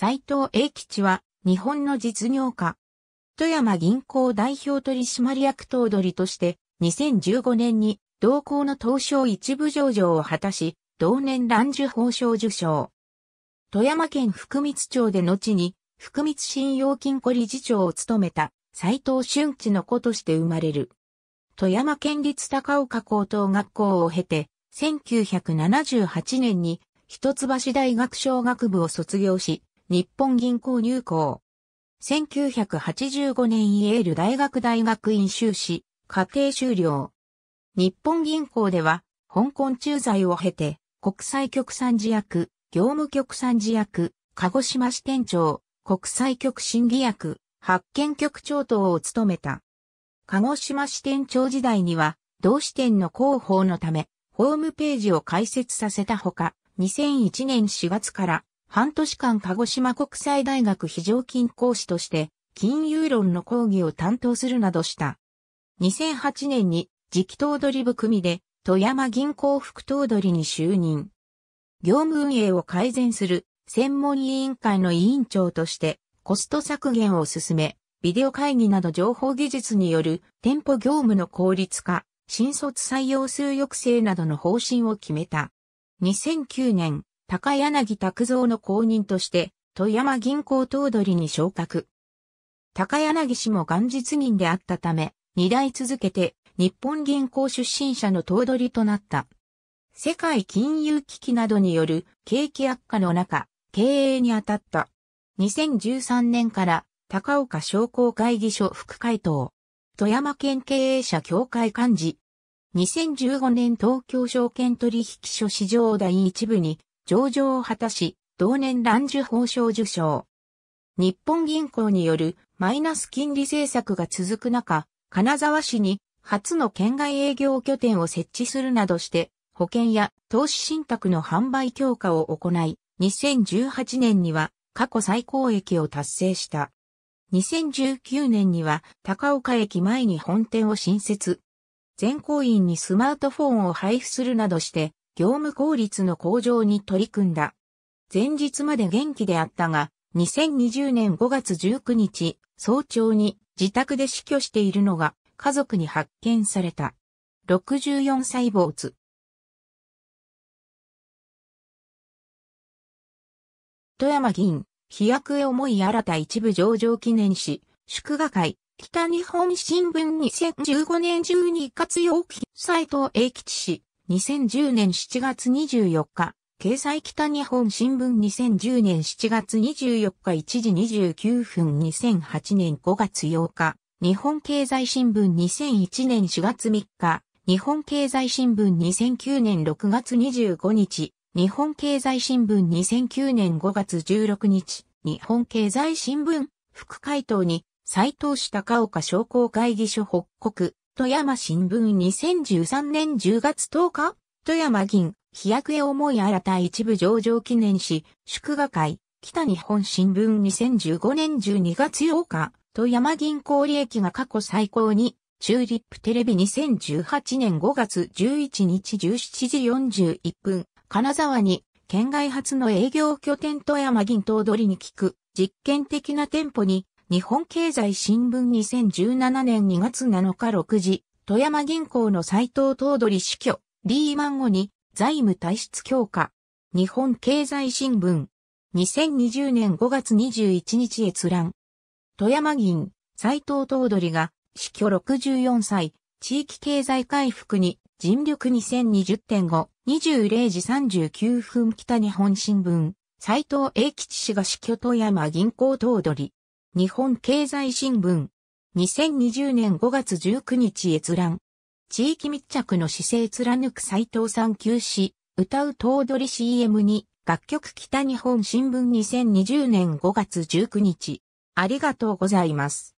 斎藤栄吉は日本の実業家。富山銀行代表取締役頭取として2015年に同行の東証一部上場を果たし、同年乱受報賞受賞。富山県福光町で後に福光信用金庫理事長を務めた斎藤俊地の子として生まれる。富山県立高岡高等学校を経て、1978年に一橋大学小学部を卒業し、日本銀行入行。1985年イエール大学大学院修士、家庭修了。日本銀行では、香港駐在を経て、国際局参事役、業務局参事役、鹿児島支店長、国際局審議役、発見局長等を務めた。鹿児島支店長時代には、同支店の広報のため、ホームページを開設させたほか、2001年4月から半年間鹿児島国際大学非常勤講師として、金融論の講義を担当するなどした。2008年に次期頭取部組で富山銀行副頭取に就任。業務運営を改善する専門委員会の委員長としてコスト削減を進め、ビデオ会議など情報技術による店舗業務の効率化、新卒採用数抑制などの方針を決めた。2009年、高柳拓造の後任として、富山銀行頭取に昇格。高柳氏も元日銀であったため、二代続けて日本銀行出身者の頭取となった。世界金融危機などによる景気悪化の中、経営に当たった。2013年から高岡商工会議所副会頭、富山県経営者協会幹事、2015年東京証券取引所市場第一部に上場を果たし、同年蘭受法奨受賞。日本銀行によるマイナス金利政策が続く中、金沢市に初の県外営業拠点を設置するなどして、保険や投資信託の販売強化を行い、2018年には過去最高益を達成した。2019年には高岡駅前に本店を新設。全行員にスマートフォンを配布するなどして業務効率の向上に取り組んだ。前日まで元気であったが、2020年5月19日、早朝に自宅で死去しているのが家族に発見された。64歳没。富山銀、飛躍へ思い新た一部上場記念誌、祝賀会、北日本新聞2015年12月8日、斎藤英吉氏。2010年7月24日、掲載北日本新聞2010年7月24日1時29分2008年5月8日、日本経済新聞2001年4月3日、日本経済新聞2009年6月25日、日本経済新聞2009年5月16日、日本経済新聞、副回答に、斎藤氏高岡商工会議所北国、富山新聞2013年10月10日、富山銀、飛躍へ思い新た一部上場記念し、祝賀会、北日本新聞2015年12月8日、富山銀行利益が過去最高に、チューリップテレビ2018年5月11日17時41分、金沢に、県外初の営業拠点富山銀頭取に聞く、実験的な店舗に、日本経済新聞2017年2月7日6時、富山銀行の斎藤頭取死去、リーマン後に財務体質強化。日本経済新聞。2020年5月21日閲覧。富山銀、斎藤頭取が死去64歳、地域経済回復に尽力2020.5、20時39分北日本新聞。斎藤栄吉氏が死去富山銀行頭取。日本経済新聞。2020年5月19日閲覧。地域密着の姿勢貫く斎藤さん休止。歌う頭取 CM に、楽曲北日本新聞2020年5月19日。ありがとうございます。